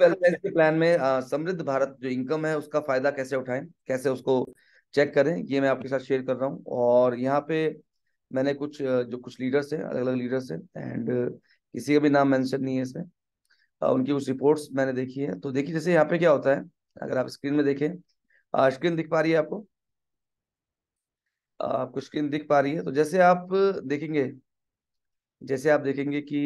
wellness के plan में समृद्ध भारत जो इनकम है उसका फायदा कैसे उठाएं कैसे उसको चेक करें ये मैं आपके साथ शेयर कर रहा हूँ और यहाँ पे मैंने कुछ जो कुछ लीडर्स हैं अलग अलग लीडर्स हैं एंड किसी का भी नाम मेंशन नहीं है इसमें उनकी कुछ रिपोर्ट्स मैंने देखी है तो देखिए जैसे यहाँ पे क्या होता है अगर आप स्क्रीन में देखें स्क्रीन दिख पा रही है आपको आपको स्क्रीन दिख पा रही है तो जैसे आप देखेंगे जैसे आप देखेंगे कि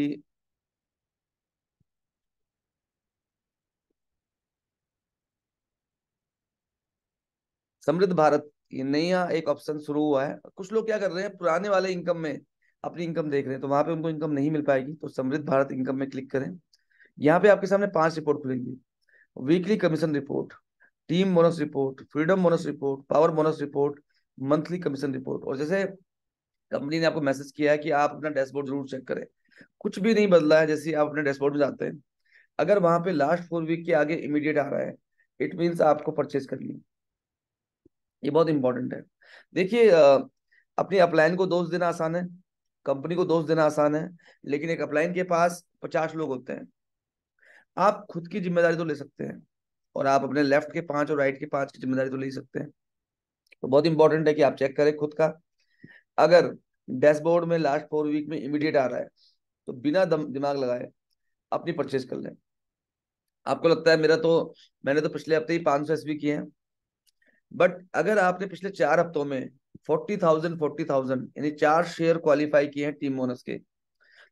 समृद्ध भारत ये नया एक ऑप्शन शुरू हुआ है कुछ लोग क्या कर रहे हैं पुराने वाले इनकम में अपनी इनकम देख रहे हैं तो वहां पे उनको इनकम नहीं मिल पाएगी तो समृद्ध भारत इनकम में क्लिक करें यहाँ पे आपके सामने पांच रिपोर्ट खुलेंगी weekly commission report team bonus report freedom bonus report power bonus report monthly commission report और जैसे कंपनी ने आपको मैसेज किया है कि आप अपना डैशबोर्ड जरूर चेक करें कुछ भी नहीं बदला है जैसे आप अपने डैशबोर्ड में जाते हैं अगर वहां पे लास्ट फोर वीक के आगे इमीडिएट आ रहा है इट मीन्स आपको परचेज करनी है ये बहुत इंपॉर्टेंट है देखिए अपनी अपलाइन को दोष देना आसान है कंपनी को दोष देना आसान है लेकिन एक अपलाइन के पास पचास लोग होते हैं आप खुद की जिम्मेदारी तो ले सकते हैं और आप अपने लेफ्ट के पांच और राइट के पांच की जिम्मेदारी तो ले सकते हैं तो बहुत इंपॉर्टेंट है कि आप चेक करें खुद का अगर डैशबोर्ड में लास्ट फोर वीक में इमीडिएट आ रहा है तो बिना दम, दिमाग लगाए अपनी परचेज कर लें आपको लगता है मेरा तो मैंने तो पिछले हफ्ते ही पाँच सौ एस किए हैं बट अगर आपने पिछले चार हफ्तों में फोर्टी थाउजेंड फोर्टी थाउजेंड यानी चार शेयर क्वालिफाई किए हैं टीम बोनस के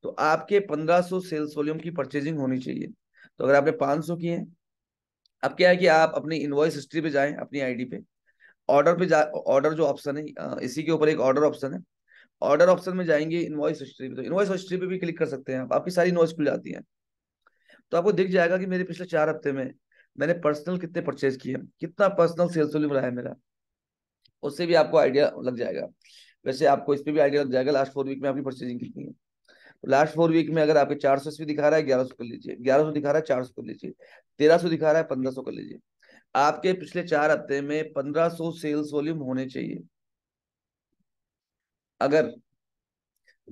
तो आपके पंद्रह सौ सेल्स वॉल्यूम की परचेजिंग होनी चाहिए तो अगर आपने पाँच सौ किए अब क्या है कि आप अपनी इन्वॉइस हिस्ट्री पे जाएं अपनी आईडी पे ऑर्डर पे जा ऑर्डर जो ऑप्शन है इसी के ऊपर एक ऑर्डर ऑप्शन है ऑर्डर ऑप्शन में जाएंगे इन्वॉइस हिस्ट्री पे तो इन्वॉइस हिस्ट्री पे भी क्लिक कर सकते हैं आप आपकी सारी इन्वॉइस खुल जाती है तो आपको दिख जाएगा कि मेरे पिछले चार हफ्ते में मैंने पर्सनल कितने परचेज किए कितना पर्सनल सेल्स वॉल्यूम रहा है मेरा उससे भी आपको आइडिया लग जाएगा वैसे आपको इस पर भी आइडिया लग जाएगा लास्ट फोर वीक में आपकी परचेजिंग कितनी है लास्ट फोर वीक में अगर आपके चार सौ ईस्वी दिखा रहा है ग्यारह सौ कर लीजिए ग्यारह सौ दिखा रहा है चार सौ कर लीजिए तेरह सौ दिखा रहा है पंद्रह सौ कर लीजिए आपके पिछले चार हफ्ते में पंद्रह सौ सेल्स वॉल्यूम होने चाहिए अगर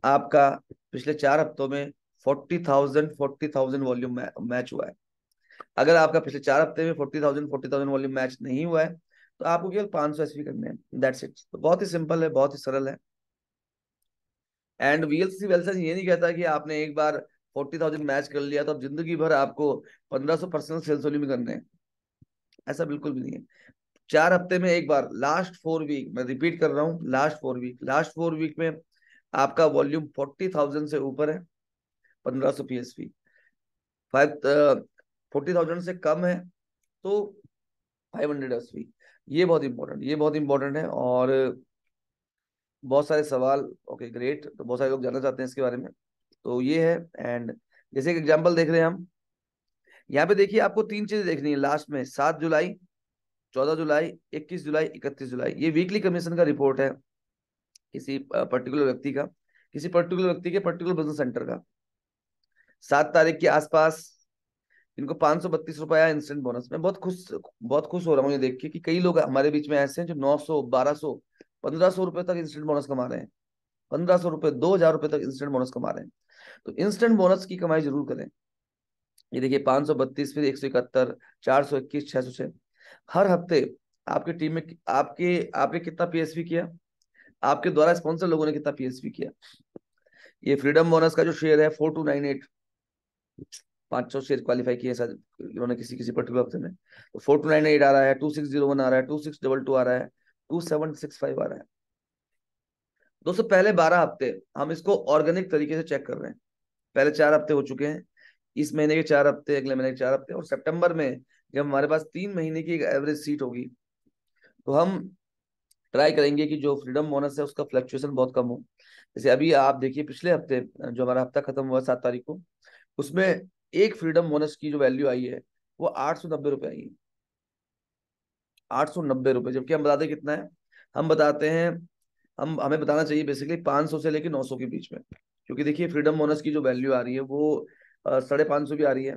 आपका पिछले चार हफ्तों में forty thousand forty thousand volume match हुआ है अगर आपका पिछले चार हफ्ते में forty thousand forty thousand volume match नहीं हुआ है तो आपको केवल पांच सौ एसवी करने हैं दैट्स इट तो बहुत ही सिंपल है बहुत ही सरल है एंड वीएलसी वेलसेस ये नहीं कहता कि आपने एक बार फोर्टी थाउजेंड मैच कर लिया तो अब जिंदगी भर आपको पंद्रह सौ परसेंट सेल्स वॉल्यूम करने हैं ऐसा बिल्कुल भी नहीं है चार हफ्ते में एक बार लास्ट फोर वीक मैं रिपीट कर रहा हूँ last four week last four week में आपका वॉल्यूम फोर्टी थाउजेंड से ऊपर है पंद्रह सौ P S P five forty thousand से कम है तो फाइव हंड्रेड एस ये बहुत इंपॉर्टेंट ये बहुत इंपॉर्टेंट है और बहुत सारे सवाल ओके ग्रेट तो बहुत सारे लोग जानना चाहते हैं इसके बारे में तो ये है एंड जैसे एक एग्जाम्पल देख रहे हैं हम यहाँ पे देखिए आपको तीन चीजें देखनी है लास्ट में सात जुलाई चौदह जुलाई इक्कीस जुलाई इकतीस जुलाई ये वीकली कमीशन का रिपोर्ट है किसी पर्टिकुलर व्यक्ति का किसी पर्टिकुलर व्यक्ति के पर्टिकुलर बिजनेस सेंटर का सात तारीख के आसपास इनको पांच सौ बत्तीस रुपया इंस्टेंट बोनस मैं बहुत खुश बहुत खुश हो रहा हूँ ये देख के कि कई लोग हमारे बीच में ऐसे हैं जो नौ सौ बारह सौ पंद्रह सौ रुपए तक इंस्टेंट बोनस कमा रहे हैं पंद्रह सौ रुपए दो हजार रुपए तक इंस्टेंट बोनस कमा रहे हैं तो इंस्टेंट बोनस की कमाई जरूर करें ये देखिए पांच सौ बत्तीस फिर एक सौ इकहत्तर चार सौ इक्कीस छह सौ छह हर हफ्ते आपकी टीम में आपके आपने कितना पीएसवी किया आपके द्वारा स्पॉन्सर लोगों ने कितना पीएसवी किया ये फ्रीडम बोनस का जो शेयर है फोर टू नाइन एट पांच सौ शेयर क्वालिफाई किए इन्होंने किसी किसी पर्टिकुलर हफ्ते में तो फोर टू नाइन एट आ रहा है टू सिक्स जीरो वन आ रहा है टू सिक्स डबल टू आ रहा है टू सेवन सिक्स फाइव आ रहा है दोस्तों पहले बारह हफ्ते हम इसको ऑर्गेनिक तरीके से चेक कर रहे हैं पहले चार हफ्ते हो चुके हैं इस महीने के चार हफ्ते अगले महीने के चार हफ्ते और सेप्टेम्बर में जब हमारे पास तीन महीने की एक एवरेज सीट होगी तो हम ट्राई करेंगे कि जो फ्रीडम बोनस है उसका फ्लक्चुएशन बहुत कम हो जैसे अभी आप देखिए पिछले हफ्ते जो हमारा हफ्ता खत्म हुआ सात तारीख को उसमें एक फ्रीडम बोनस की जो वैल्यू आई है वो आठ सौ नब्बे रुपए आई है आठ सौ नब्बे रुपए जबकि हम बताते कितना है हम बताते हैं हम हमें बताना चाहिए बेसिकली पाँच सौ से लेकर नौ सौ के बीच में क्योंकि देखिए फ्रीडम बोनस की जो वैल्यू आ रही है वो साढ़े पांच सौ भी आ रही है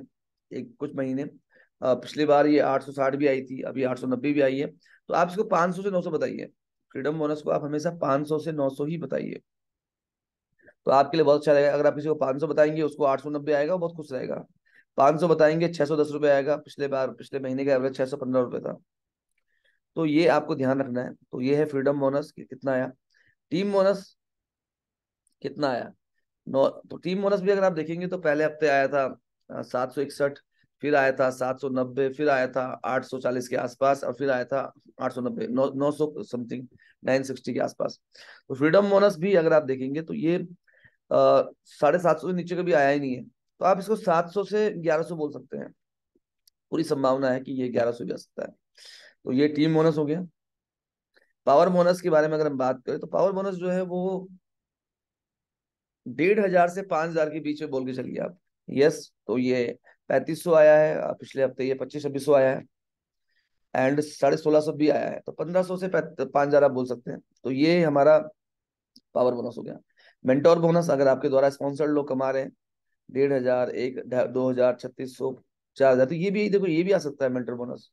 एक कुछ महीने पिछली बार ये आठ सौ साठ भी आई थी अभी आठ सौ नब्बे भी आई है तो आप इसको पांच सौ से नौ सौ बताइए फ्रीडम बोनस को आप हमेशा पाँच सौ से नौ सौ ही बताइए तो आपके लिए बहुत अच्छा रहेगा अगर आप किसी को पाँच सौ बताएंगे उसको आठ सौ नब्बे आएगा बहुत खुश रहेगा पाँच सौ बताएंगे छः सौ दस रुपये आएगा पिछले बार पिछले महीने का एवरेज छः सौ पंद्रह रुपये था तो ये आपको ध्यान रखना है तो ये है फ्रीडम बोनस कि कितना आया टीम बोनस कितना आया नौ तो टीम बोनस भी अगर आप देखेंगे तो पहले हफ्ते आया था सात सौ इकसठ फिर आया था सात सौ नब्बे फिर आया था आठ सौ चालीस के आसपास और फिर आया था आठ सौ नब्बे नौ नौ सौ समथिंग नाइन सिक्सटी के आसपास तो फ्रीडम बोनस भी अगर आप देखेंगे तो ये साढ़े सात सौ से नीचे कभी आया ही नहीं है तो आप इसको सात सौ से ग्यारह सौ बोल सकते हैं पूरी संभावना है कि ये ग्यारह सौ भी आ सकता है तो ये टीम बोनस हो गया पावर बोनस के बारे में अगर हम बात करें तो पावर बोनस जो है वो डेढ़ हजार से पांच हजार के बीच में बोल के चलिए आप यस तो ये पैंतीस सौ आया है पिछले हफ्ते ये पच्चीस छब्बीस सौ आया है एंड साढ़े सोलह सौ भी आया है तो पंद्रह सौ से पांच हजार आप बोल सकते हैं तो ये हमारा पावर बोनस हो गया मेंटोर बोनस अगर आपके द्वारा स्पॉन्सर्ड लोग कमा रहे हैं डेढ़ हजार एक दो हजार छत्तीस सौ चार हजार तो ये भी देखो ये भी आ सकता है मेंटर बोनस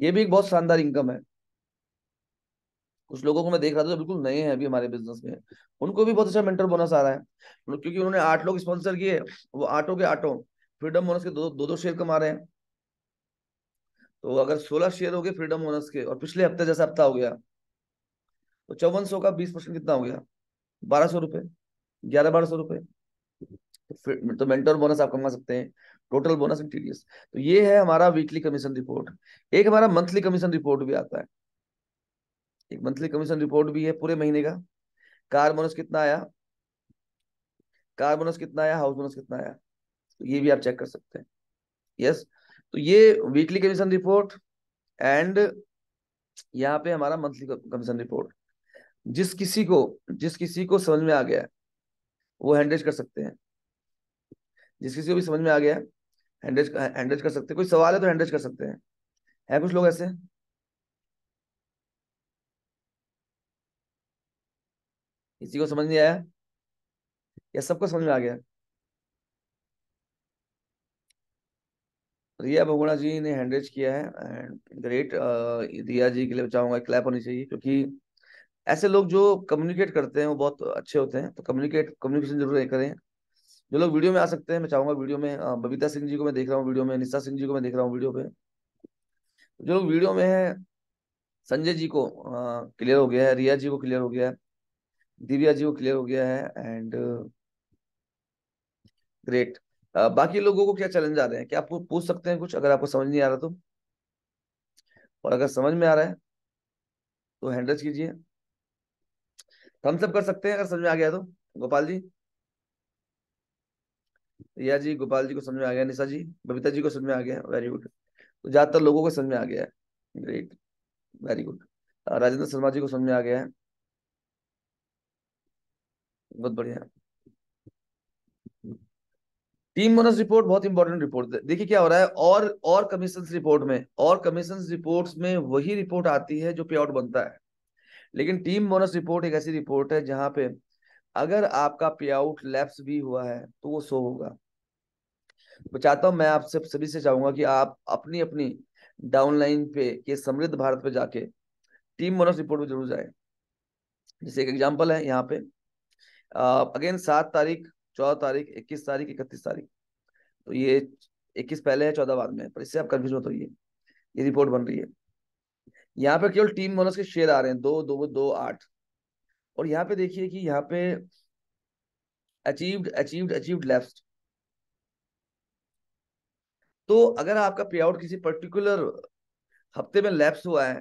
ये भी एक बहुत शानदार इनकम है कुछ लोगों को मैं देख रहा था जो बिल्कुल नए हैं अभी हमारे बिजनेस में उनको भी बहुत अच्छा मेंटर बोनस आ रहा है मतलब क्योंकि उन्होंने आठ लोग स्पॉन्सर किए वो आठों के आठों फ्रीडम बोनस के दो दो, दो शेयर कमा रहे हैं तो अगर सोलह शेयर हो गए फ्रीडम बोनस के और पिछले हफ्ते जैसा हफ्ता हो गया तो चौवन सौ का बीस परसेंट कितना हो गया बारह सौ रुपए ग्यारह बारह सौ रुपये तो मेंटोर बोनस तो आप कमा सकते हैं टोटल बोनस एंड टीडीएस तो ये है हमारा वीकली कमीशन रिपोर्ट एक हमारा मंथली कमीशन रिपोर्ट भी आता है एक मंथली कमीशन रिपोर्ट भी है पूरे महीने का कार बोनस कितना आया कार बोनस कितना आया हाउस बोनस कितना आया तो ये भी आप चेक कर सकते हैं यस तो ये वीकली कमीशन रिपोर्ट एंड यहाँ पे हमारा मंथली कमीशन रिपोर्ट जिस किसी को जिस किसी को समझ में आ गया वो हैंडेज कर सकते हैं जिस किसी को भी समझ में आ गया हैंडरेज हैंडरेज कर सकते हैं कोई सवाल है तो हैंडेज कर सकते हैं है कुछ लोग ऐसे किसी को समझ नहीं आया या सबको समझ में आ गया रिया भगोड़ा जी ने हैंडेज किया है एंड ग्रेट रिया जी के लिए चाहूंगा क्लैप होनी चाहिए क्योंकि ऐसे लोग जो कम्युनिकेट करते हैं वो बहुत अच्छे होते हैं तो कम्युनिकेट कम्युनिकेशन जरूर करें जो लोग वीडियो में आ सकते हैं मैं चाहूंगा वीडियो में बबीता सिंह जी को मैं देख रहा हूँ वीडियो में निशा सिंह जी को मैं देख रहा हूँ वीडियो पे जो लोग वीडियो में है संजय जी को क्लियर हो गया है रिया जी को क्लियर हो गया है दिव्या जी को क्लियर हो गया है एंड ग्रेट बाकी लोगों को क्या चैलेंज आ रहे हैं क्या आपको पूछ सकते हैं कुछ अगर आपको समझ नहीं आ रहा तो और अगर समझ में आ रहा है तो हैंडल कीजिए थम्स अप कर सकते हैं अगर समझ में आ गया तो गोपाल जी या जी गोपाल जी को समझ में आ गया निशा जी बबीता जी को समझ में आ गया वेरी गुड तो ज्यादातर लोगों को समझ में आ गया है great very good Rajendra Sharma ji को समझ में आ गया है बहुत बढ़िया टीम बोनस रिपोर्ट बहुत इंपॉर्टेंट रिपोर्ट है देखिए क्या हो रहा है और और कमीशन रिपोर्ट में और कमीशन रिपोर्ट्स में वही रिपोर्ट आती है जो पे आउट बनता है लेकिन टीम बोनस रिपोर्ट एक ऐसी रिपोर्ट है जहां पे अगर आपका पे आउट लैप्स भी हुआ है तो वो सो होगा मैं चाहता हूँ मैं आपसे सभी से चाहूंगा कि आप अपनी अपनी डाउनलाइन पे के समृद्ध भारत पे जाके टीम बोनस रिपोर्ट में जरूर जाए जैसे एक एग्जाम्पल है यहाँ पे अगेन सात तारीख चौदह तारीख इक्कीस तारीख इकतीस तारीख तो ये इक्कीस पहले है चौदह बाद में पर इससे आप कन्फ्यूज मत होइए ये रिपोर्ट बन रही है यहाँ पे केवल तीन बोनस के शेयर आ रहे हैं दो दो दो आठ और यहाँ पे देखिए कि यहाँ पे अचीव्ड अचीव्ड अचीव्ड लेफ्ट तो अगर आपका पे आउट किसी पर्टिकुलर हफ्ते में लैप्स हुआ है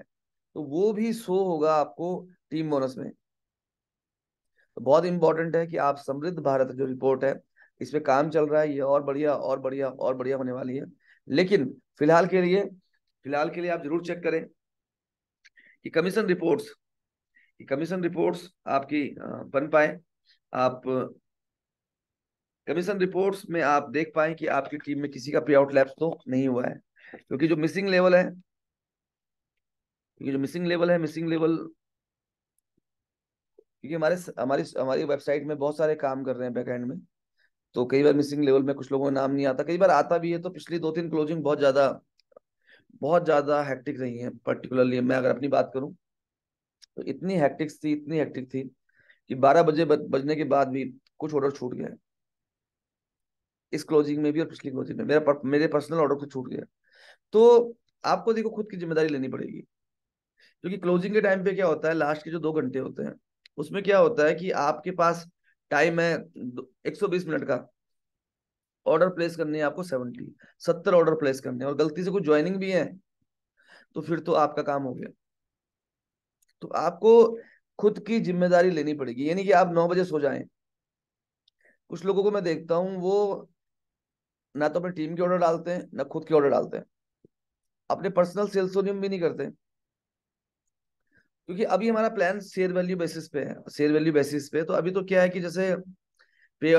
तो वो भी शो होगा आपको टीम बोनस में तो बहुत इंपॉर्टेंट है कि आप समृद्ध भारत जो रिपोर्ट है इस पे काम चल रहा है ये और बढ़िया और बढ़िया और बढ़िया होने वाली है लेकिन फिलहाल के लिए फिलहाल के लिए आप जरूर चेक करें कि कमीशन रिपोर्ट्स कि कमीशन रिपोर्ट्स आपकी बन पाए आप कमीशन रिपोर्ट्स में आप देख पाए कि आपकी टीम में किसी का पे आउट लैप्स तो नहीं हुआ है क्योंकि जो मिसिंग लेवल है क्योंकि जो मिसिंग लेवल है मिसिंग लेवल क्योंकि हमारे हमारी हमारी वेबसाइट में बहुत सारे काम कर रहे हैं बैकएंड में तो कई बार मिसिंग लेवल में कुछ लोगों का नाम नहीं आता कई बार आता भी है तो पिछली दो तीन क्लोजिंग बहुत ज्यादा बहुत ज़्यादा हैक्टिक रही है पर्टिकुलरली मैं अगर अपनी बात करूं तो इतनी हैक्टिक थी इतनी हैक्टिक थी कि 12 बजे बजने के बाद भी कुछ ऑर्डर छूट गया इस क्लोजिंग में भी और पिछली क्लोजिंग में मेरा पर, मेरे पर्सनल ऑर्डर कुछ छूट गया तो आपको देखो खुद की जिम्मेदारी लेनी पड़ेगी क्योंकि क्लोजिंग के टाइम पे क्या होता है लास्ट के जो दो घंटे होते हैं उसमें क्या होता है कि आपके पास टाइम है 120 मिनट का ऑर्डर प्लेस करने हैं आपको सेवेंटी सत्तर ऑर्डर प्लेस करने हैं और गलती से कुछ ज्वाइनिंग भी है तो फिर तो आपका काम हो गया तो आपको खुद की जिम्मेदारी लेनी पड़ेगी यानी कि आप नौ बजे सो जाएं कुछ लोगों को मैं देखता हूं वो ना तो अपनी टीम के ऑर्डर डालते हैं ना खुद के ऑर्डर डालते हैं अपने पर्सनल सेल्स भी नहीं करते क्योंकि अभी हमारा प्लान शेयर वैल्यू बेसिस पे है शेयर वैल्यू बेसिस पे तो अभी तो क्या है कि जैसे पे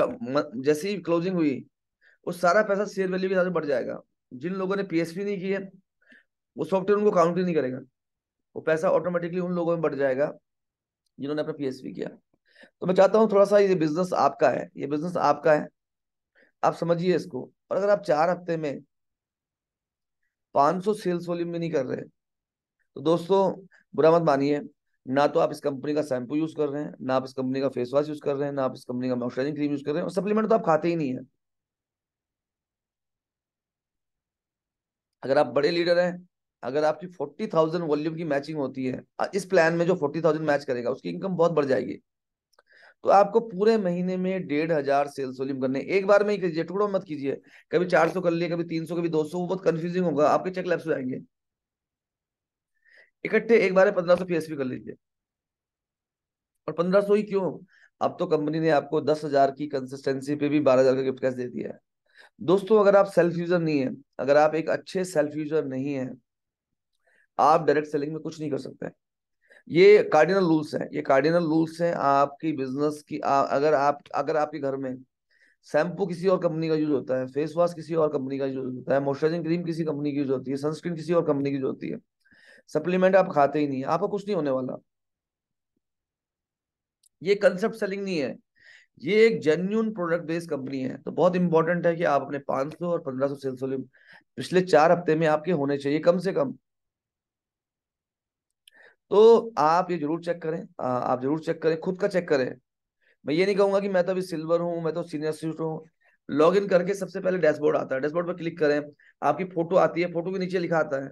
जैसे ही क्लोजिंग हुई वो सारा पैसा शेयर वैल्यू के हिसाब से बढ़ जाएगा जिन लोगों ने पी नहीं की है वो सॉफ्टवेयर उनको काउंट ही नहीं करेगा वो पैसा ऑटोमेटिकली उन लोगों में बढ़ जाएगा जिन्होंने अपना पी किया तो मैं चाहता हूँ थोड़ा सा ये बिजनेस आपका है ये बिजनेस आपका है आप समझिए इसको और अगर आप चार हफ्ते में 500 सेल्स वॉल्यूम भी नहीं कर रहे तो दोस्तों बुरा मत मानिए ना तो आप इस कंपनी का शैम्पू यूज कर रहे हैं ना आप इस कंपनी का फेस वॉश यूज कर रहे हैं ना आप इस कंपनी का मॉइस्चराइजिंग क्रीम यूज कर रहे हैं और सप्लीमेंट तो आप खाते ही नहीं है अगर आप बड़े लीडर हैं अगर आपकी फोर्टी थाउजेंड वॉल्यूम की मैचिंग होती है इस प्लान में जो फोर्टी थाउजेंड मैच करेगा उसकी इनकम बहुत बढ़ जाएगी तो आपको पूरे महीने में डेढ़ हजार सेल्स वॉल्यूम करने एक बार में ही कीजिए टुकड़ों मत कीजिए कभी चार सौ कर लिए कभी तीन सौ कभी दो सौ वो बहुत कंफ्यूजिंग होगा आपके चेक लैप्स हो जाएंगे इकट्ठे एक बार पंद्रह सौ पीएसपी कर लीजिए और पंद्रह सौ ही क्यों अब तो कंपनी ने आपको दस हजार की कंसिस्टेंसी पे भी बारह हजार का गिफ्ट कैश दे दिया है दोस्तों अगर आप सेल्फ यूजर नहीं है अगर आप एक अच्छे सेल्फ यूजर नहीं है आप डायरेक्ट सेलिंग में कुछ नहीं कर सकते ये कार्डिनल रूल्स हैं ये कार्डिनल रूल्स हैं आपकी बिजनेस की आ, अगर आप अगर आपके घर में शैम्पू किसी और कंपनी का यूज होता है फेस वॉश किसी और कंपनी का यूज होता है मॉइस्चराइजिंग क्रीम किसी कंपनी की यूज होती है सनस्क्रीन किसी और कंपनी की यूज होती है सप्लीमेंट आप खाते ही नहीं आपका कुछ नहीं होने वाला ये कंसेप्ट सेलिंग नहीं है ये एक जेन्यून प्रोडक्ट बेस्ड कंपनी है तो बहुत इंपॉर्टेंट है कि आप अपने 500 और 1500 सेल्स वॉल्यूम पिछले चार हफ्ते में आपके होने चाहिए कम से कम तो आप ये जरूर चेक करें आप जरूर चेक करें खुद का चेक करें मैं ये नहीं कहूंगा कि मैं तो अभी सिल्वर हूँ मैं तो सीनियर स्टूडेंट हूँ लॉग इन करके सबसे पहले डैशबोर्ड आता है डैशबोर्ड पर क्लिक करें आपकी फोटो आती है फोटो के नीचे लिखा आता है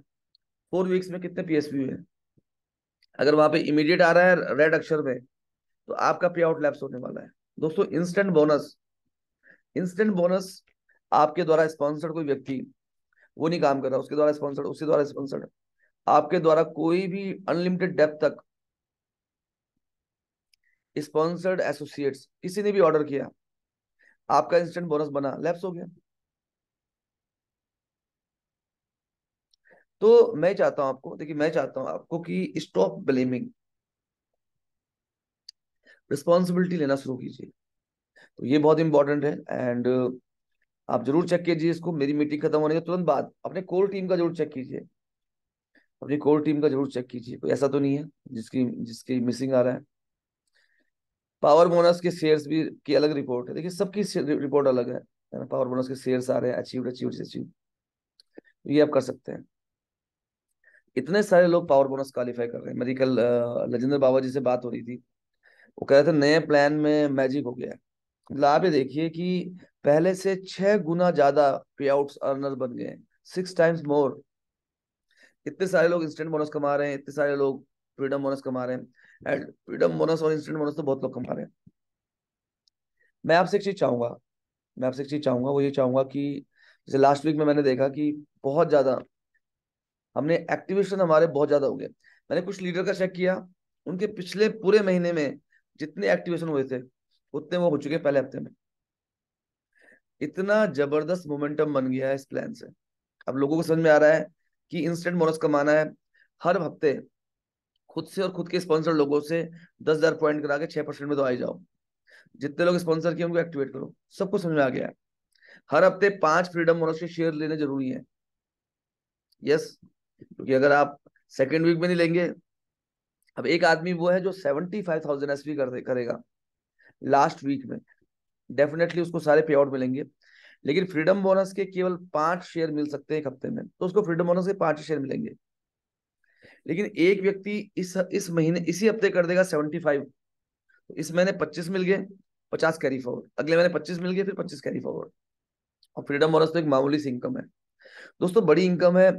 फोर वीक्स में कितने पीएसपी हुए अगर वहां पे इमीडिएट आ रहा है रेड अक्षर में तो आपका पे आउट लैप्स होने वाला है दोस्तों इंस्टेंट बोनस इंस्टेंट बोनस आपके द्वारा स्पॉन्सर्ड कोई व्यक्ति वो नहीं काम कर रहा उसके द्वारा स्पॉन्सर्ड उसके द्वारा स्पॉन्सर्ड आपके द्वारा कोई भी अनलिमिटेड डेप तक स्पॉन्सर्ड एसोसिएट्स किसी ने भी ऑर्डर किया आपका इंस्टेंट बोनस बना लैप्स हो गया तो मैं चाहता हूं आपको देखिए मैं चाहता हूं आपको कि स्टॉप ब्लेमिंग रिस्पॉन्सिबिलिटी लेना शुरू कीजिए तो ये बहुत इंपॉर्टेंट है एंड uh, आप जरूर चेक कीजिए इसको मेरी मीटिंग खत्म होने के तुरंत बाद अपने कोर टीम का जरूर चेक कीजिए अपनी कोर टीम का जरूर चेक कीजिए कोई ऐसा तो नहीं है जिसकी जिसकी मिसिंग आ रहा है पावर बोनस के शेयर्स भी की अलग रिपोर्ट है देखिए सबकी रिपोर्ट अलग है पावर बोनस के शेयर्स आ रहे हैं अचीव अचीव अचीव ये आप कर सकते हैं इतने सारे लोग पावर बोनस क्वालिफाई कर रहे हैं मेरी कल uh, लजेंद्र बाबा जी से बात हो रही थी वो कह रहे थे नए प्लान में मैजिक हो गया मतलब आप ये देखिए कि पहले से छह गुना ज्यादा पे आउट अर्नर बन गए सिक्स टाइम्स मोर इतने सारे लोग इंस्टेंट बोनस कमा रहे हैं इतने सारे लोग फ्रीडम बोनस कमा रहे हैं एंड फ्रीडम बोनस और इंस्टेंट बोनस तो बहुत लोग कमा रहे हैं मैं आपसे एक चीज चाहूंगा मैं आपसे एक चीज चाहूंगा वो ये चाहूंगा कि जैसे लास्ट वीक में मैंने देखा कि बहुत ज्यादा हमने एक्टिवेशन हमारे बहुत ज्यादा हो गए मैंने कुछ लीडर का चेक किया उनके पिछले पूरे महीने में जितने एक्टिवेशन हुए थे उतने वो हो चुके पहले हफ्ते में इतना जबरदस्त मोमेंटम बन गया है इस प्लान से अब लोगों को समझ में आ रहा है कि इंस्टेंट बोनस कमाना है हर हफ्ते खुद से और खुद के स्पॉन्सर लोगों से दस हजार पॉइंट करा के छह परसेंट में तो आई जाओ जितने लोग स्पॉन्सर किए उनको एक्टिवेट करो सब कुछ समझ में आ गया है हर हफ्ते पांच फ्रीडम बोनस के शेयर लेने जरूरी है यस क्योंकि अगर आप सेकेंड वीक में नहीं लेंगे अब एक आदमी वो है जो seventy five thousand S P करेगा लास्ट वीक में डेफिनेटली उसको सारे पे आउट मिलेंगे लेकिन फ्रीडम बोनस के केवल पांच शेयर मिल सकते हैं एक हफ्ते में तो उसको फ्रीडम बोनस के पांच शेयर मिलेंगे लेकिन एक व्यक्ति इस इस महीने इसी हफ्ते कर देगा सेवेंटी फाइव तो इस महीने पच्चीस मिल गए पचास कैरी फॉरवर्ड अगले महीने पच्चीस मिल गए फिर पच्चीस कैरी फॉरवर्ड और फ्रीडम बोनस तो एक मामूली सी इनकम है दोस्तों बड़ी इनकम है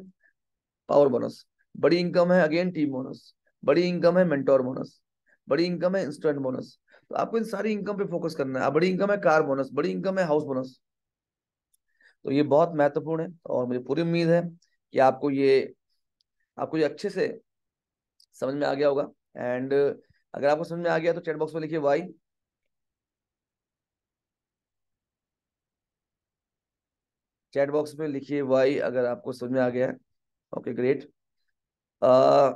पावर बोनस बड़ी इनकम है अगेन टीम बोनस बड़ी इनकम है मेंटोर बोनस बड़ी इनकम है इंस्टेंट बोनस तो आपको इन सारी इनकम पे फोकस करना है बड़ी इनकम है कार बोनस बड़ी इनकम है हाउस बोनस तो ये बहुत महत्वपूर्ण है और मुझे पूरी उम्मीद है कि आपको ये आपको ये अच्छे से समझ में आ गया होगा एंड अगर आपको समझ में आ गया तो चैट बॉक्स में लिखिए वाई चैट बॉक्स में लिखिए वाई अगर आपको समझ में आ गया ओके ग्रेट आ,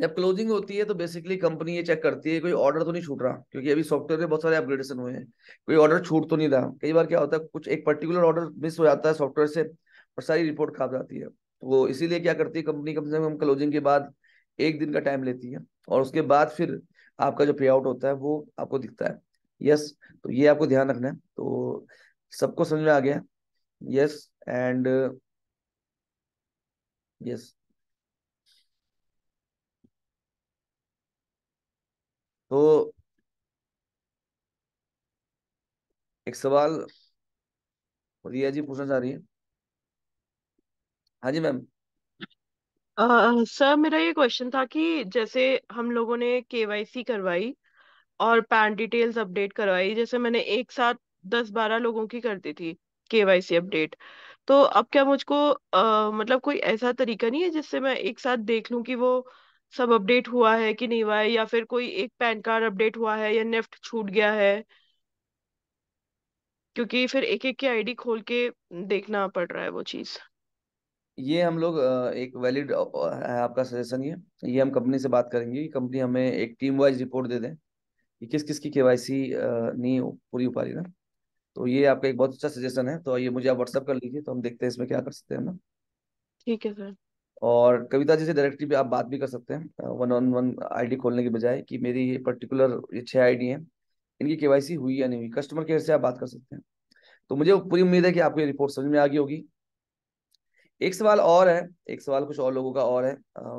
जब क्लोजिंग होती है तो बेसिकली कंपनी ये चेक करती है कोई ऑर्डर तो नहीं छूट रहा क्योंकि अभी सॉफ्टवेयर में बहुत सारे अपग्रेडेशन हुए हैं कोई ऑर्डर छूट तो नहीं रहा कई बार क्या होता है कुछ एक पर्टिकुलर ऑर्डर मिस हो जाता है सॉफ्टवेयर से और सारी रिपोर्ट खराब जाती है तो वो इसीलिए क्या करती है कंपनी कम से कम क्लोजिंग के बाद एक दिन का टाइम लेती है और उसके बाद फिर आपका जो पे आउट होता है वो आपको दिखता है यस तो ये आपको ध्यान रखना है तो सबको समझ में आ गया यस एंड यस तो एक सवाल रिया जी पूछना चाह रही है हाँ जी मैम सर uh, मेरा ये क्वेश्चन था कि जैसे हम लोगों ने केवाईसी करवाई और पैन डिटेल्स अपडेट करवाई जैसे मैंने एक साथ दस बारह लोगों की कर दी थी केवाईसी अपडेट तो अब क्या मुझको uh, मतलब कोई ऐसा तरीका नहीं है जिससे मैं एक साथ देख लूं कि वो सब अपडेट हुआ है कि नहीं हुआ है या फिर कोई एक पैन कार्ड अपडेट हुआ है या नेफ्ट छूट गया है क्योंकि फिर एक एक की आईडी खोल के देखना पड़ रहा है वो चीज ये हम लोग एक वैलिड है आपका सजेशन ये ये हम कंपनी से बात करेंगे कि कंपनी हमें एक टीम वाइज रिपोर्ट दे दें कि किस किस की केवाईसी नहीं हो पूरी हो पा रही ना तो ये आपका एक बहुत अच्छा सजेशन है तो ये मुझे आप व्हाट्सअप कर लीजिए तो हम देखते हैं इसमें क्या कर सकते हैं ना ठीक है सर और कविता जी से डायरेक्टली भी आप बात भी कर सकते हैं वन ऑन वन आईडी खोलने के बजाय कि मेरी ये पर्टिकुलर ये आई आईडी हैं इनकी केवाईसी हुई या नहीं हुई कस्टमर केयर से आप बात कर सकते हैं तो मुझे पूरी उम्मीद है कि आपको ये रिपोर्ट समझ में आ गई होगी एक सवाल और है एक सवाल कुछ और लोगों का और है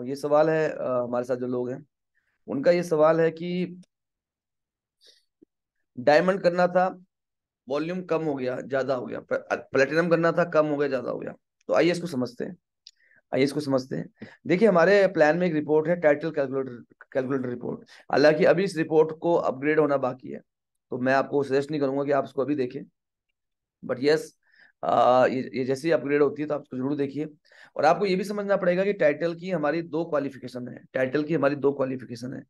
ये सवाल है हमारे साथ जो लोग हैं उनका ये सवाल है कि डायमंड करना था वॉल्यूम कम हो गया ज्यादा हो गया प्लेटिनम करना था कम हो गया ज्यादा हो गया तो आइए इसको समझते हैं आइए इसको समझते हैं देखिए हमारे प्लान में एक रिपोर्ट है टाइटल कैलकुलेटर कैलकुलेटर रिपोर्ट हालांकि अभी इस रिपोर्ट को अपग्रेड होना बाकी है तो मैं आपको सजेस्ट नहीं करूंगा कि आप इसको अभी देखें बट यस ये, ये जैसे ही अपग्रेड होती है तो आप इसको जरूर देखिए और आपको ये भी समझना पड़ेगा कि टाइटल की हमारी दो क्वालिफिकेशन है टाइटल की हमारी दो क्वालिफिकेशन है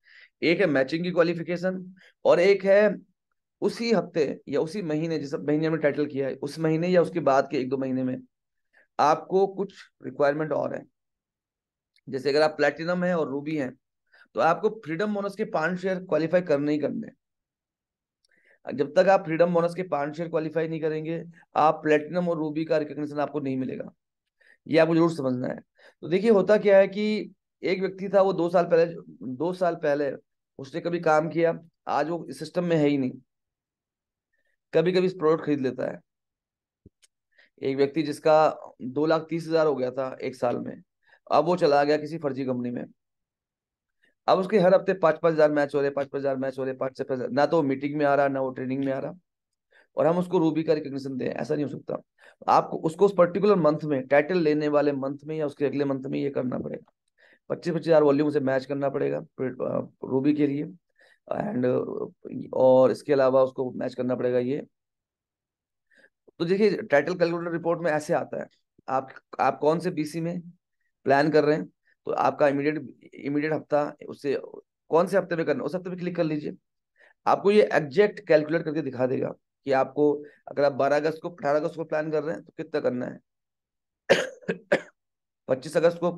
एक है मैचिंग की क्वालिफिकेशन और एक है उसी हफ्ते या उसी महीने जिस महीने हमने टाइटल किया है उस महीने या उसके बाद के एक दो महीने में आपको कुछ रिक्वायरमेंट और है जैसे अगर आप प्लेटिनम है और रूबी है तो आपको फ्रीडम बोनस के पांच शेयर क्वालिफाई करने ही करने जब तक आप फ्रीडम बोनस के पांच शेयर क्वालिफाई नहीं करेंगे आप प्लेटिनम और रूबी का रिकग्निशन आपको नहीं मिलेगा ये आपको जरूर समझना है तो देखिए होता क्या है कि एक व्यक्ति था वो दो साल पहले दो साल पहले उसने कभी काम किया आज वो सिस्टम में है ही नहीं कभी कभी प्रोडक्ट खरीद लेता है एक व्यक्ति जिसका दो लाख तीस हजार हो गया था एक साल में अब वो चला गया किसी फर्जी कंपनी में अब उसके हर हफ्ते पाँच पाँच हजार मैच हो रहे पाँच पाँच हजार मैच हो रहे पाँच छः पाँच ना तो वो मीटिंग में आ रहा ना वो ट्रेनिंग में आ रहा और हम उसको रूबी का रिकग्निशन दें ऐसा नहीं हो सकता आपको उसको उस पर्टिकुलर मंथ में टाइटल लेने वाले मंथ में या उसके अगले मंथ में ये करना पड़ेगा पच्चीस पच्चीस हजार वॉल्यूम से मैच करना पड़ेगा रूबी के लिए एंड और इसके अलावा उसको मैच करना पड़ेगा ये तो देखिए टाइटल कैलकुलेटर रिपोर्ट में ऐसे आता है आप आप कौन से बीसी में प्लान कर रहे हैं तो आपका इमीडिएट इमीडिएट हफ्ता उससे कौन से हफ्ते में करना उस हफ्ते में क्लिक कर लीजिए आपको ये एग्जैक्ट कैलकुलेट करके दिखा देगा कि आपको अगर आप बारह अगस्त को अठारह अगस्त को प्लान कर रहे हैं तो कितना करना है पच्चीस अगस्त को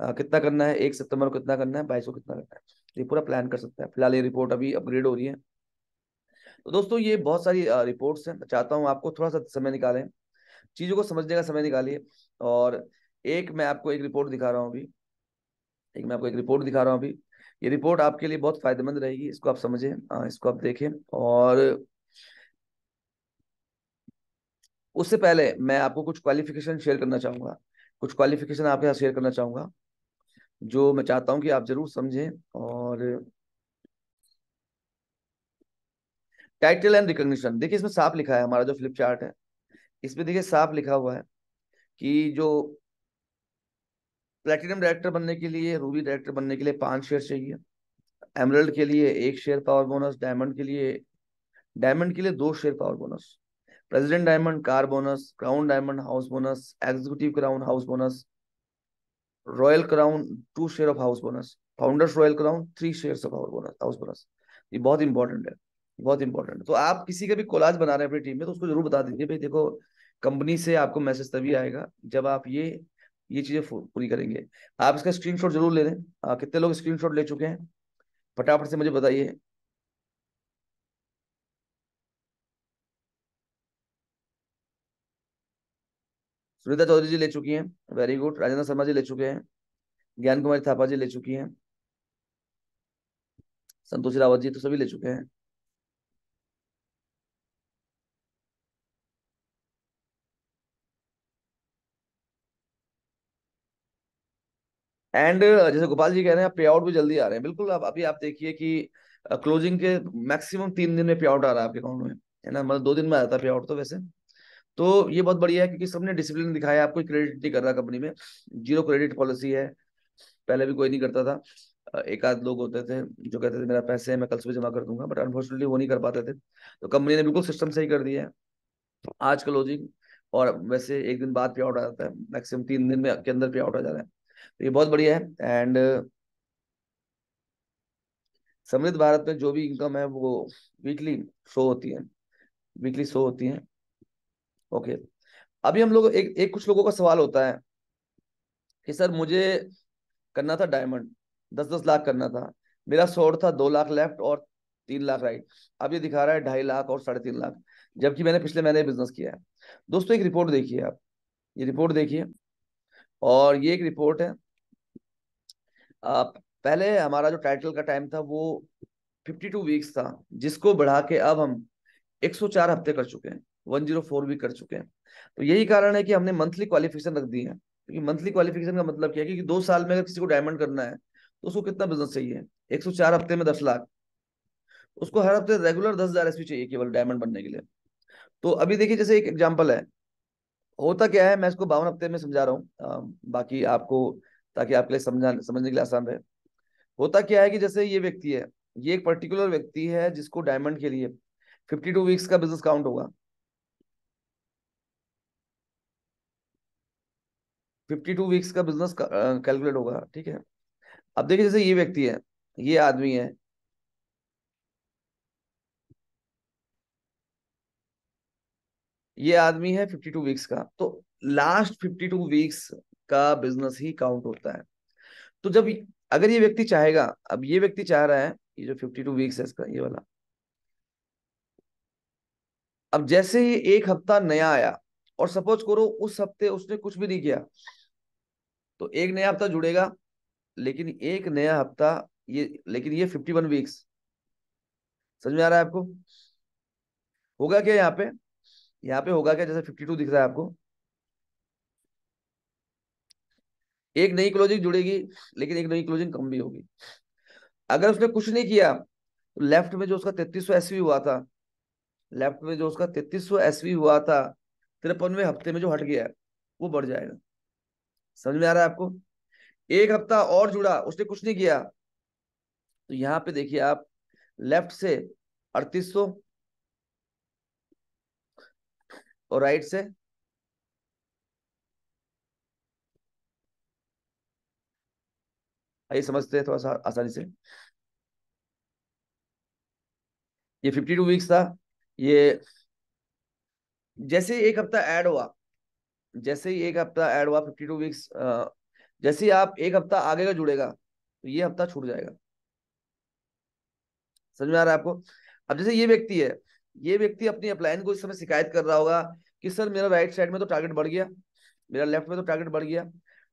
आ, कितना करना है एक सितंबर को कितना करना है बाईस को कितना करना है ये पूरा प्लान कर सकते हैं फिलहाल ये रिपोर्ट अभी अपग्रेड हो रही है तो दोस्तों ये बहुत सारी रिपोर्ट्स हैं चाहता हूँ आपको थोड़ा सा समय निकालें चीज़ों को समझने का समय निकालिए और एक मैं आपको एक रिपोर्ट दिखा रहा हूँ अभी एक मैं आपको एक रिपोर्ट दिखा रहा हूँ अभी ये रिपोर्ट आपके लिए बहुत फायदेमंद रहेगी इसको आप समझें इसको आप देखें और उससे पहले मैं आपको कुछ क्वालिफिकेशन शेयर करना चाहूँगा कुछ क्वालिफिकेशन आपके साथ शेयर करना चाहूँगा जो मैं चाहता हूँ कि आप जरूर समझें और टाइटल एंड रिकॉग्निशन देखिए इसमें साफ लिखा है हमारा जो फ्लिप चार्ट है इसमें देखिए साफ लिखा हुआ है कि जो प्लेटिनम डायरेक्टर बनने के लिए रूबी डायरेक्टर बनने के लिए पांच शेयर चाहिए एमरल्ड के लिए एक शेयर पावर बोनस डायमंड के लिए डायमंड के लिए दो share power bonus president diamond car bonus crown diamond house bonus executive crown house bonus royal crown two share of house bonus founders royal crown three share of house bonus house bonus ये बहुत important है बहुत important तो आप किसी का भी collage बना रहे हैं अपनी टीम में तो उसको जरूर बता दीजिए भाई देखो कंपनी से आपको मैसेज तभी आएगा जब आप ये ये चीजें पूरी करेंगे आप इसका स्क्रीन जरूर ले लें कितने लोग स्क्रीन ले चुके हैं फटाफट से मुझे बताइए सुनीता चौधरी जी ले चुकी हैं वेरी गुड राजेंद्र शर्मा जी ले चुके हैं ज्ञान कुमारी थापा जी ले चुकी हैं संतोष रावत जी तो सभी ले चुके हैं एंड जैसे गोपाल जी कह रहे हैं पे आउट भी जल्दी आ रहे हैं बिल्कुल आप अभी आप देखिए कि क्लोजिंग के मैक्सिमम तीन दिन में पे आउट आ रहा है आपके अकाउंट में है ना मतलब दो दिन में आ जाता है पे आउट तो वैसे तो ये बहुत बढ़िया है क्योंकि सबने डिसिप्लिन दिखाया आपको क्रेडिट नहीं कर रहा कंपनी में जीरो क्रेडिट पॉलिसी है पहले भी कोई नहीं करता था एक आध लोग होते थे जो कहते थे मेरा पैसे है मैं कल सुबह जमा कर दूंगा बट अनफॉर्चुनेटली वो नहीं कर पाते थे तो कंपनी ने बिल्कुल सिस्टम सही कर दिया है आज क्लोजिंग और वैसे एक दिन बाद पे आउट आ जाता है मैक्सिमम तीन दिन में के अंदर पे आउट आ जा रहा है तो ये बहुत बढ़िया है एंड समृद्ध भारत में जो भी इनकम है वो वीकली शो होती है वीकली शो होती है ओके अभी हम लोग एक एक कुछ लोगों का सवाल होता है कि सर मुझे करना था डायमंड दस दस लाख करना था मेरा शोर था दो लाख लेफ्ट और तीन लाख राइट अब ये दिखा रहा है ढाई लाख और साढ़े तीन लाख जबकि मैंने पिछले महीने बिजनेस किया है दोस्तों एक रिपोर्ट देखिए आप ये रिपोर्ट देखिए और ये एक रिपोर्ट है आ, पहले हमारा जो टाइटल का टाइम था वो 52 वीक्स था जिसको बढ़ा के अब हम 104 हफ्ते कर चुके हैं 104 वीक कर चुके हैं तो यही कारण है कि हमने मंथली क्वालिफिकेशन रख दी है क्योंकि मंथली क्वालिफिकेशन का मतलब क्या है कि दो साल में अगर किसी को डायमंड करना है तो उसको कितना बिजनेस चाहिए एक हफ्ते में दस लाख उसको हर हफ्ते रेगुलर दस हजार चाहिए केवल डायमंड बनने के लिए तो अभी देखिए जैसे एक एग्जाम्पल है होता क्या है मैं इसको बावन हफ्ते में समझा रहा हूँ बाकी आपको ताकि आपके लिए समझा समझने के लिए आसान रहे होता क्या है कि जैसे ये व्यक्ति है ये एक पर्टिकुलर व्यक्ति है जिसको डायमंड के लिए फिफ्टी टू वीक्स का बिजनेस काउंट होगा फिफ्टी टू वीक्स का बिजनेस कैलकुलेट होगा ठीक है अब देखिए जैसे ये व्यक्ति है ये आदमी है ये आदमी है फिफ्टी टू वीक्स का तो लास्ट फिफ्टी टू वीक्स का बिजनेस ही काउंट होता है तो जब अगर ये व्यक्ति चाहेगा अब ये व्यक्ति चाह रहा है ये जो फिफ्टी टू वीक्स है इसका ये वाला अब जैसे ही एक हफ्ता नया आया और सपोज करो उस हफ्ते उसने कुछ भी नहीं किया तो एक नया हफ्ता जुड़ेगा लेकिन एक नया हफ्ता ये लेकिन ये फिफ्टी वन वीक्स समझ में आ रहा है आपको होगा क्या यहाँ पे यहाँ पे होगा क्या जैसे फिफ्टी टू दिख रहा है आपको एक नई क्लोजिंग जुड़ेगी लेकिन एक नई क्लोजिंग कम भी होगी अगर उसने कुछ नहीं किया तो लेफ्ट में जो उसका तेतीस सौ एसवी हुआ था लेफ्ट में जो उसका तेतीस सौ एसवी हुआ था तिरपनवे हफ्ते में जो हट गया वो बढ़ जाएगा समझ में आ रहा है आपको एक हफ्ता और जुड़ा उसने कुछ नहीं किया तो यहाँ पे देखिए आप लेफ्ट से अड़तीस सौ और राइट से आइए समझते हैं थोड़ा सा आसानी से ये फिफ्टी टू वीक्स था ये जैसे ही एक हफ्ता ऐड हुआ जैसे ही एक हफ्ता ऐड हुआ फिफ्टी टू वीक्स जैसे ही आप एक हफ्ता आगे का जुड़ेगा तो ये हफ्ता छूट जाएगा समझ में आ रहा है आपको अब जैसे ये व्यक्ति है ये व्यक्ति अपनी अपलाइन को इस समय शिकायत कर रहा होगा कि सर मेरा राइट साइड में तो टारगेट बढ़ गया मेरा लेफ्ट में तो टारगेट बढ़ गया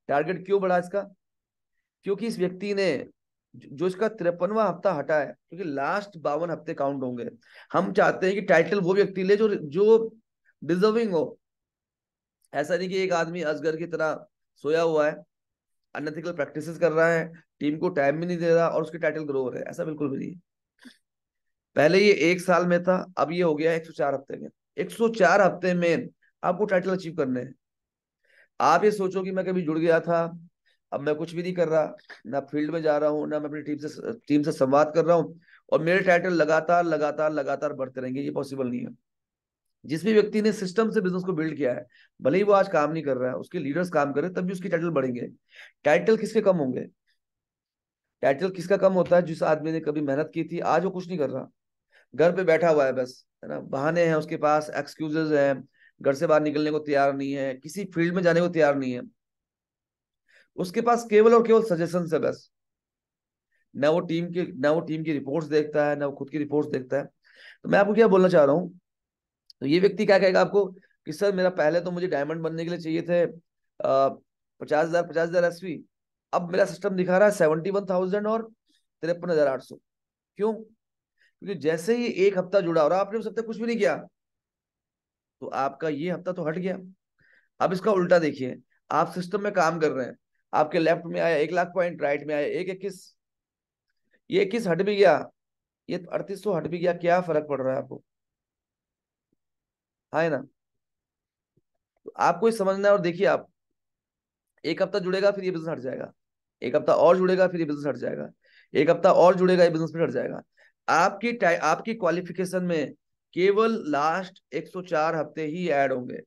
टारगेट क्यों बढ़ा इसका क्योंकि इस व्यक्ति ने जो इसका तिरपनवा हफ्ता हटा है क्योंकि लास्ट बावन हफ्ते काउंट होंगे हम चाहते हैं कि टाइटल वो व्यक्ति ले जो जो डिजर्विंग हो ऐसा नहीं कि एक आदमी असगर की तरह सोया हुआ है अनथिकल प्रैक्टिस कर रहा है टीम को टाइम भी नहीं दे रहा और उसके टाइटल ग्रो हो रहे हैं ऐसा बिल्कुल भी नहीं है पहले ये एक साल में था अब ये हो गया एक सौ चार हफ्ते में एक सौ चार हफ्ते में आपको टाइटल अचीव करने हैं आप ये सोचो कि मैं कभी जुड़ गया था अब मैं कुछ भी नहीं कर रहा ना फील्ड में जा रहा हूँ ना मैं अपनी टीम से टीम से संवाद कर रहा हूँ और मेरे टाइटल लगातार लगातार लगातार बढ़ते रहेंगे ये पॉसिबल नहीं है जिस भी व्यक्ति ने सिस्टम से बिजनेस को बिल्ड किया है भले ही वो आज काम नहीं कर रहा है उसके लीडर्स काम कर रहे हैं तब भी उसके टाइटल बढ़ेंगे टाइटल किसके कम होंगे टाइटल किसका कम होता है जिस आदमी ने कभी मेहनत की थी आज वो कुछ नहीं कर रहा घर पे बैठा हुआ है बस है ना बहाने हैं उसके पास एक्सक्यूजेज हैं घर से बाहर निकलने को तैयार नहीं है किसी फील्ड में जाने को तैयार नहीं है उसके पास केवल और केवल सजेशन है बस न वो टीम की न वो टीम की रिपोर्ट्स देखता है ना वो खुद की रिपोर्ट्स देखता है तो मैं आपको क्या बोलना चाह रहा हूँ तो ये व्यक्ति क्या कहेगा आपको कि सर मेरा पहले तो मुझे डायमंड बनने के लिए चाहिए थे पचास हजार पचास हजार एस अब मेरा सिस्टम दिखा रहा है सेवेंटी वन थाउजेंड और तिरपन हजार आठ सौ क्यों क्योंकि जैसे ही एक हफ्ता जुड़ा और आपने उस हफ्ते कुछ भी नहीं किया तो आपका ये हफ्ता तो हट गया अब इसका उल्टा देखिए आप सिस्टम में काम कर रहे हैं आपके लेफ्ट में आया एक लाख पॉइंट राइट में आया एक इक्कीस ये इक्कीस हट भी गया ये अड़तीस सौ हट भी गया क्या फर्क पड़ रहा है आपको है हाँ ना तो आपको समझना है और देखिए आप एक हफ्ता जुड़ेगा फिर ये बिजनेस हट जाएगा एक हफ्ता और जुड़ेगा फिर ये बिजनेस हट जाएगा एक हफ्ता और जुड़ेगा ये बिजनेस में हट जाएगा आपकी आपकी क्वालिफिकेशन में केवल लास्ट 104 हफ्ते ही ऐड होंगे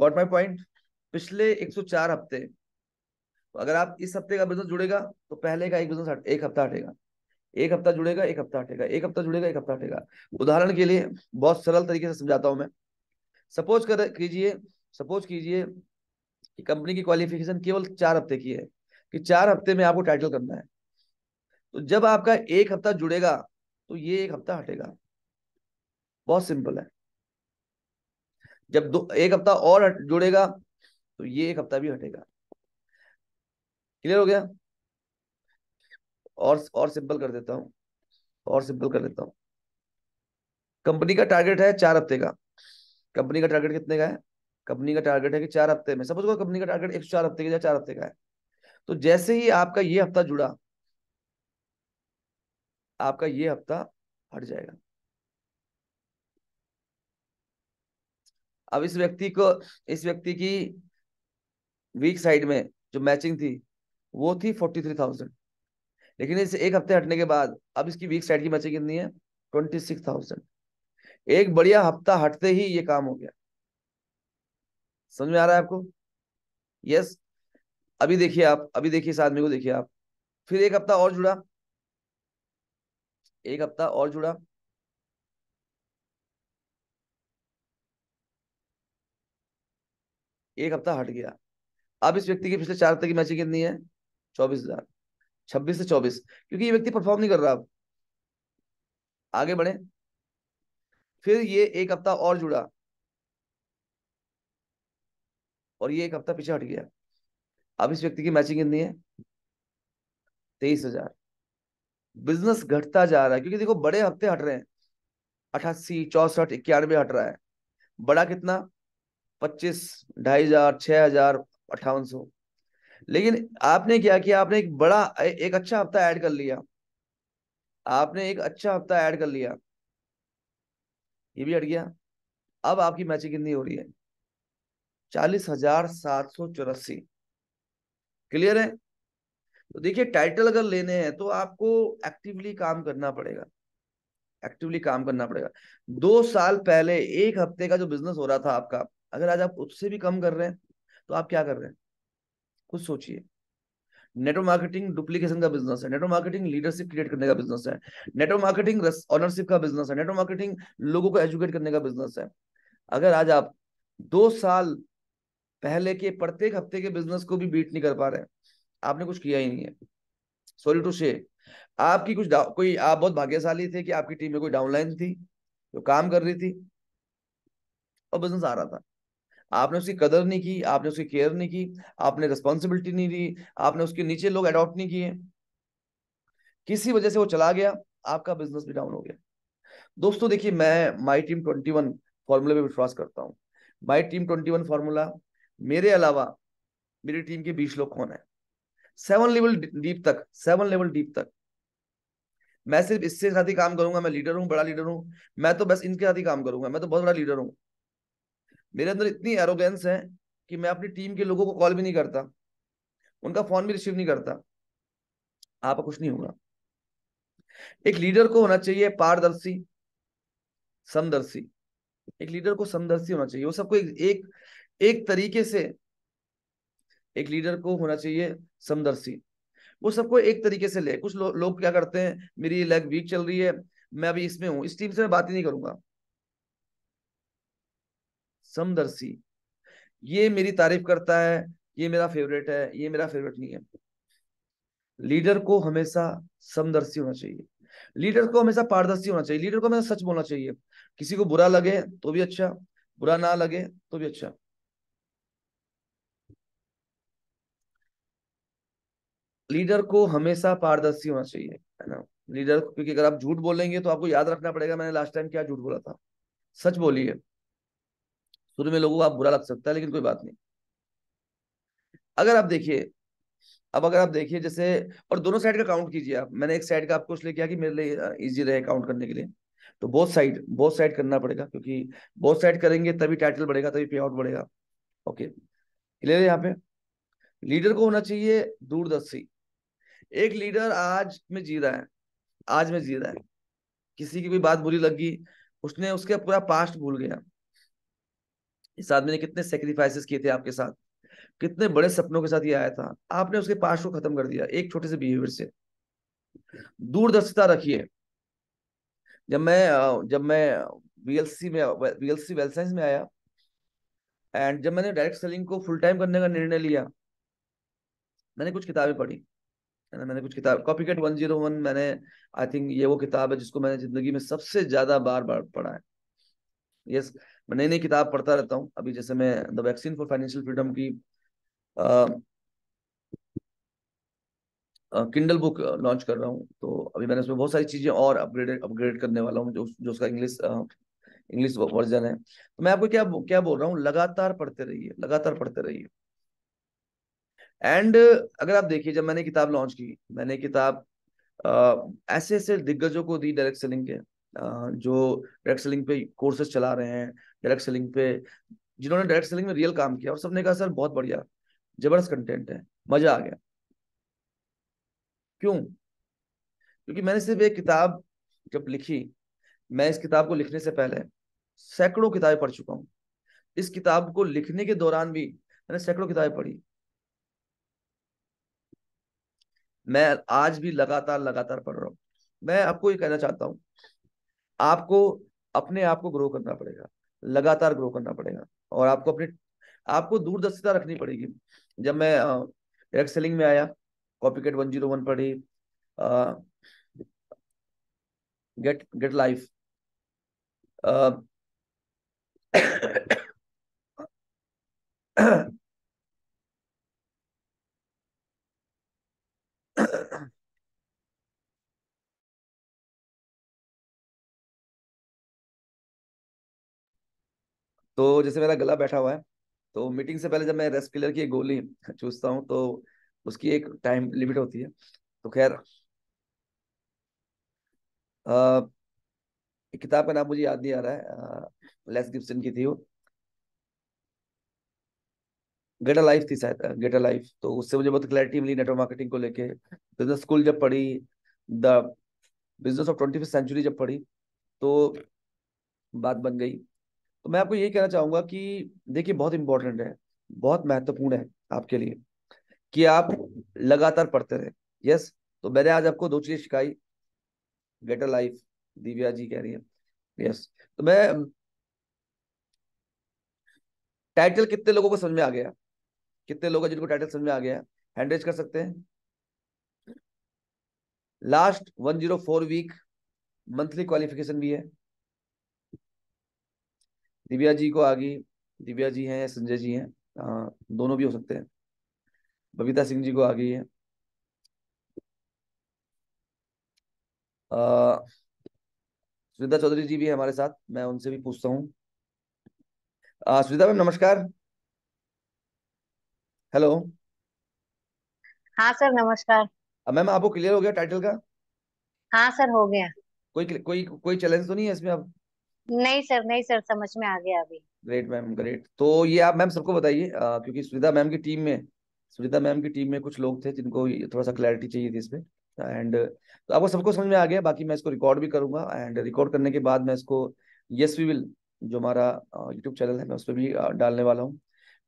गॉट माय पॉइंट पिछले 104 हफ्ते तो अगर आप इस हफ्ते का बिजनेस जुड़ेगा तो पहले का एक बिजनेस एक हफ्ता हटेगा एक हफ्ता जुड़ेगा एक हफ्ता हटेगा एक हफ्ता जुड़ेगा एक हफ्ता हटेगा उदाहरण के लिए बहुत सरल तरीके से समझाता हूं मैं सपोज कर कीजिए सपोज कीजिए कि कंपनी की क्वालिफिकेशन केवल चार हफ्ते की है कि चार हफ्ते में आपको टाइटल करना है तो जब आपका एक हफ्ता जुड़ेगा तो ये एक हफ्ता हटेगा बहुत सिंपल है जब दो एक हफ्ता और हट, जुड़ेगा तो ये एक हफ्ता भी हटेगा क्लियर हो गया और और सिंपल कर देता हूं और सिंपल कर देता हूं कंपनी का टारगेट है चार हफ्ते का कंपनी का टारगेट कितने का है कंपनी का टारगेट है कि चार हफ्ते में सपोज कंपनी का टारगेट एक चार हफ्ते का चार हफ्ते का है तो जैसे ही आपका ये हफ्ता जुड़ा आपका ये हफ्ता हट जाएगा अब इस व्यक्ति को इस व्यक्ति की वीक साइड में जो मैचिंग थी वो थी फोर्टी थ्री थाउजेंड लेकिन इस एक हफ्ते हटने के बाद अब इसकी वीक साइड की मैचिंग कितनी है ट्वेंटी सिक्स थाउजेंड एक बढ़िया हफ्ता हटते ही ये काम हो गया समझ में आ रहा है आपको यस अभी देखिए आप अभी देखिए इस आदमी को देखिए आप फिर एक हफ्ता और जुड़ा एक हफ्ता और जुड़ा एक हफ्ता हट गया अब इस व्यक्ति की पिछले चार हफ्ते की मैचिंग कितनी है चौबीस हजार छब्बीस से चौबीस क्योंकि ये व्यक्ति परफॉर्म नहीं कर रहा अब आगे बढ़े फिर ये एक हफ्ता और जुड़ा और ये एक हफ्ता पीछे हट गया अब इस व्यक्ति की मैचिंग कितनी है तेईस हजार बिजनेस घटता जा रहा है क्योंकि देखो बड़े हफ्ते हट रहे हैं अठासी चौसठ इक्यानवे हट रहा है बड़ा कितना पच्चीस ढाई हजार छह हजार अट्ठावन सौ लेकिन आपने क्या किया आपने एक बड़ा एक अच्छा हफ्ता ऐड कर लिया आपने एक अच्छा हफ्ता ऐड कर लिया ये भी हट गया अब आपकी मैचिंग कितनी हो रही है चालीस हजार सात सौ चौरासी क्लियर है तो देखिए टाइटल अगर लेने हैं तो आपको एक्टिवली काम करना पड़ेगा एक्टिवली काम करना पड़ेगा दो साल पहले एक हफ्ते का जो बिजनेस हो रहा था आपका अगर आज आप उससे भी कम कर रहे हैं तो आप क्या कर रहे हैं खुद सोचिए नेटवर्क मार्केटिंग डुप्लीकेशन का बिजनेस है नेटवर्क मार्केटिंग लीडरशिप क्रिएट करने का बिजनेस है नेटवर्क मार्केटिंग ऑनरशिप का बिजनेस है नेटवर्क मार्केटिंग लोगों को एजुकेट करने का बिजनेस है अगर आज आप दो साल पहले के प्रत्येक हफ्ते के बिजनेस को भी बीट नहीं कर पा रहे हैं आपने कुछ किया ही नहीं है सॉरी टू से आपकी कुछ कोई आप बहुत भाग्यशाली थे कि आपकी टीम में कोई डाउनलाइन थी जो काम कर रही थी और बिजनेस आ रहा था आपने उसकी कदर नहीं की आपने उसकी केयर नहीं की आपने रिस्पॉन्सिबिलिटी नहीं दी आपने उसके नीचे लोग अडॉप्ट नहीं किए किसी वजह से वो चला गया आपका बिजनेस भी डाउन हो गया दोस्तों देखिए मैं my team twenty one formula पे विश्वास करता हूँ my team twenty one formula मेरे अलावा मेरी टीम के बीस लोग कौन है सेवन लेवल डीप तक सेवन लेवल डीप तक मैं सिर्फ इससे साथ ही काम करूंगा मैं लीडर हूँ बड़ा लीडर हूँ मैं तो बस इनके साथ ही काम करूंगा मैं तो बहुत बड़ा लीडर हूँ मेरे अंदर इतनी एरोगेंस है कि मैं अपनी टीम के लोगों को कॉल भी नहीं करता उनका फोन भी रिसीव नहीं करता आप कुछ नहीं होगा एक लीडर को होना चाहिए पारदर्शी समदर्शी एक लीडर को समदर्शी होना चाहिए वो सबको एक, एक एक तरीके से एक लीडर को होना चाहिए समदर्शी वो सबको एक तरीके से ले कुछ लो, लोग क्या करते हैं मेरी लेग वीक चल रही है मैं अभी इसमें हूं इस टीम से मैं बात ही नहीं करूंगा समदर्शी ये मेरी तारीफ करता है ये मेरा फेवरेट है ये मेरा फेवरेट नहीं है लीडर को हमेशा समदर्शी होना चाहिए लीडर को हमेशा पारदर्शी होना चाहिए लीडर को हमेशा सच बोलना चाहिए किसी को बुरा लगे तो भी अच्छा बुरा ना लगे तो भी अच्छा लीडर को हमेशा पारदर्शी होना चाहिए है ना लीडर क्योंकि अगर आप झूठ बोलेंगे तो आपको याद रखना पड़ेगा मैंने लास्ट टाइम क्या झूठ बोला था सच बोलिए शुरू में लोगों को आप बुरा लग सकता है लेकिन कोई बात नहीं अगर आप देखिए अब अगर आप देखिए जैसे और दोनों साइड का काउंट कीजिए आप मैंने एक साइड का आपको इसलिए किया कि मेरे लिए इजी रहे काउंट करने के लिए तो बोथ साइड बोथ साइड करना पड़ेगा क्योंकि बोथ साइड करेंगे तभी टाइटल बढ़ेगा तभी पे आउट बढ़ेगा ओके क्लियर यहाँ पे लीडर को होना चाहिए दूरदर्शी एक लीडर आज में जी रहा है आज में जी रहा है किसी की भी बात बुरी लगी उसने उसके पूरा पास्ट भूल गया इस आदमी ने कितने सेक्रीफाइसेस किए थे आपके साथ कितने बड़े सपनों के साथ ये आया था आपने उसके पास को खत्म कर दिया एक छोटे से बिहेवियर से दूरदर्शिता रखिए जब मैं जब मैं वीएलसी में वीएलसी वेल साइंस में आया एंड जब मैंने डायरेक्ट सेलिंग को फुल टाइम करने का निर्णय लिया मैंने कुछ किताबें पढ़ी मैंने मैंने कुछ किताब copycat one zero one मैंने आई थिंक ये वो किताब है जिसको मैंने जिंदगी में सबसे ज्यादा बार बार पढ़ा है यस yes, मैं नई नई किताब पढ़ता रहता हूँ अभी जैसे मैं the vaccine for financial freedom की किंडल बुक लॉन्च कर रहा हूँ तो अभी मैंने उसमें बहुत सारी चीजें और अपग्रेड अपग्रेड करने वाला हूँ जो जो उसका इंग्लिश इंग्लिश वर्जन है तो मैं आपको क्या क्या बोल रहा हूँ लगातार पढ़ते रहिए लगातार पढ़ते रहिए एंड अगर आप देखिए जब मैंने किताब लॉन्च की मैंने किताब ऐसे ऐसे दिग्गजों को दी डायरेक्ट सेलिंग के जो डायरेक्ट सेलिंग पे कोर्सेज चला रहे हैं डायरेक्ट सेलिंग पे जिन्होंने डायरेक्ट सेलिंग में रियल काम किया और सबने कहा सर बहुत बढ़िया जबरदस्त कंटेंट है मजा आ गया क्यों क्योंकि मैंने सिर्फ एक किताब जब लिखी मैं इस किताब को लिखने से पहले सैकड़ों किताबें पढ़ चुका हूँ इस किताब को लिखने के दौरान भी मैंने सैकड़ों किताबें पढ़ी मैं आज भी लगातार लगातार पढ़ रहा हूँ मैं आपको ये कहना चाहता हूँ आपको अपने आप को ग्रो करना पड़ेगा लगातार ग्रो करना पड़ेगा और आपको अपने आपको दूरदर्शिता रखनी पड़ेगी जब मैं डायरेक्ट सेलिंग में आया कॉपीकेट वन जीरो वन पढ़ी गेट गेट लाइफ आ, तो जैसे मेरा गला बैठा हुआ है तो मीटिंग से पहले जब मैं रेस्ट किलर की गोली चूसता हूँ तो उसकी एक टाइम लिमिट होती है तो खैर किताब का नाम मुझे याद नहीं आ रहा है लेस गिब्सन की थी वो गेट लाइफ थी शायद गेट uh, लाइफ तो उससे मुझे बहुत क्लैरिटी मिली नेटवर्क मार्केटिंग को लेके बिजनेस स्कूल जब पढ़ी the business of twenty century जब पढ़ी तो बात बन गई तो मैं आपको यही कहना चाहूँगा कि देखिए बहुत इंपॉर्टेंट है बहुत महत्वपूर्ण है आपके लिए कि आप लगातार पढ़ते रहे यस तो मैंने आज आपको दो चीज़ें सिखाई गेटर लाइफ दिव्या जी कह रही है यस तो मैं टाइटल कितने लोगों को समझ में आ गया कितने लोग हैं जिनको टाइटल समझ में आ गया है हैंड रेज कर सकते हैं last one zero four week monthly qualification भी है दिव्या जी को आ गई दिव्या जी हैं संजय जी हैं दोनों भी हो सकते हैं बबीता सिंह जी को आ गई है सुनीता चौधरी जी भी हमारे साथ मैं उनसे भी पूछता हूँ सुनीता मैम नमस्कार हेलो हाँ सर नमस्कार अब मैम आपको क्लियर हो गया टाइटल का हाँ सर हो गया कोई कोई कोई चैलेंज तो नहीं है इसमें अब नहीं सर नहीं सर समझ में आ गया अभी ग्रेट मैम ग्रेट तो ये आप मैम सबको बताइए क्योंकि सुविधा मैम की टीम में सुविधा मैम की टीम में कुछ लोग थे जिनको थोड़ा सा क्लैरिटी चाहिए थी इसमें एंड तो आपको सबको समझ में आ गया बाकी मैं इसको रिकॉर्ड भी करूंगा एंड रिकॉर्ड करने के बाद मैं इसको यस वी विल जो हमारा यूट्यूब चैनल है मैं उस पर भी डालने वाला हूँ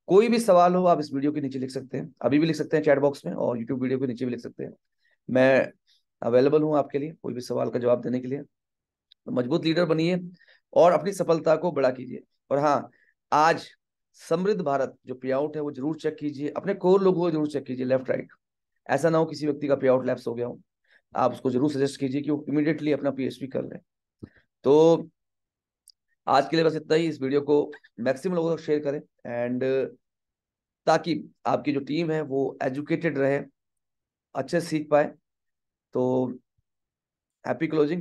कोई भी सवाल हो आप इस वीडियो के नीचे लिख सकते हैं अभी भी लिख सकते हैं चैट बॉक्स में और यूट्यूब वीडियो के नीचे भी लिख सकते हैं मैं अवेलेबल हूँ आपके लिए कोई भी सवाल का जवाब देने के लिए तो मजबूत लीडर बनिए और अपनी सफलता को बड़ा कीजिए और हाँ आज समृद्ध भारत जो पे आउट है वो जरूर चेक कीजिए अपने कोर लोगों को जरूर चेक कीजिए लेफ्ट राइट ऐसा ना हो किसी व्यक्ति का पे आउट लैप्स हो गया हो आप उसको जरूर सजेस्ट कीजिए कि वो इमीडिएटली अपना पी कर लें तो आज के लिए बस इतना ही इस वीडियो को मैक्सिमम लोगों तक शेयर करें एंड ताकि आपकी जो टीम है वो एजुकेटेड रहे अच्छे सीख पाए तो हैप्पी क्लोजिंग